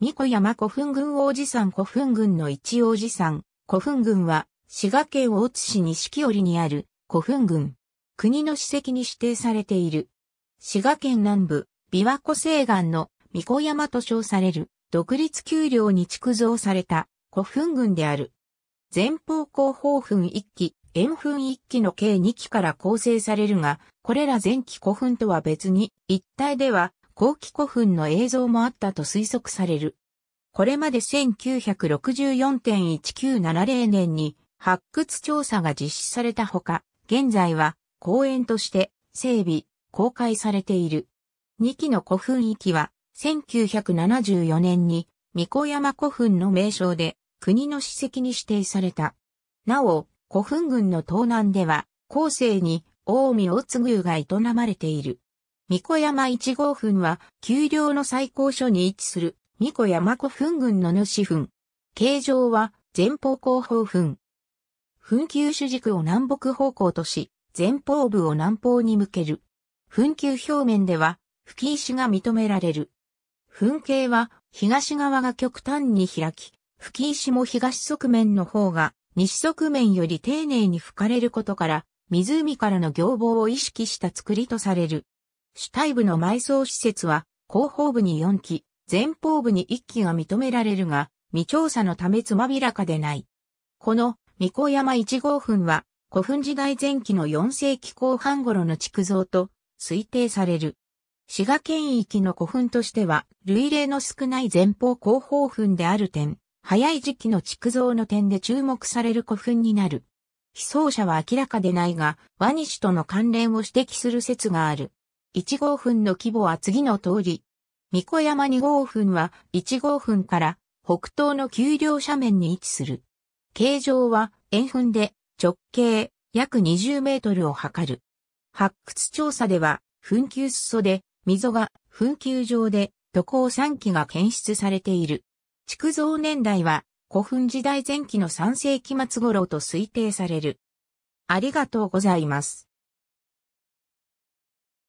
三子山古墳群王子山古墳群の一王子山、古墳群は、滋賀県大津市錦織にある古墳群。国の史跡に指定されている。滋賀県南部、琵琶湖西岸の三子山と称される、独立丘陵に築造された古墳群である。前方後方墳一基、円墳一基の計二基から構成されるが、これら前期古墳とは別に、一帯では後期古墳の映像もあったと推測される。これまで1964.1970年に発掘調査が実施されたほか、現在は公園として整備、公開されている。2期の古墳域は1974年に三子山古墳の名称で国の史跡に指定された。なお、古墳群の東南では後世に大海大津宮が営まれている。三子山一号墳は、丘陵の最高所に位置する、三子山古墳群の主墳。形状は、前方後方墳。墳丘主軸を南北方向とし、前方部を南方に向ける。墳丘表面では、吹石が認められる。墳形は、東側が極端に開き、吹石も東側面の方が、西側面より丁寧に吹かれることから、湖からの行望を意識した作りとされる。主体部の埋葬施設は、後方部に4基、前方部に1基が認められるが、未調査のためつまびらかでない。この、三子山1号墳は、古墳時代前期の4世紀後半頃の築造と推定される。滋賀県域の古墳としては、類例の少ない前方後方墳である点、早い時期の築造の点で注目される古墳になる。被葬者は明らかでないが、ワニシとの関連を指摘する説がある。1号墳の規模は次の通り。三子山2号墳は1号墳から北東の丘陵斜面に位置する。形状は円墳で直径約20メートルを測る。発掘調査では墳丘裾で溝が墳丘上で渡航3基が検出されている。築造年代は古墳時代前期の3世紀末頃と推定される。ありがとうございます。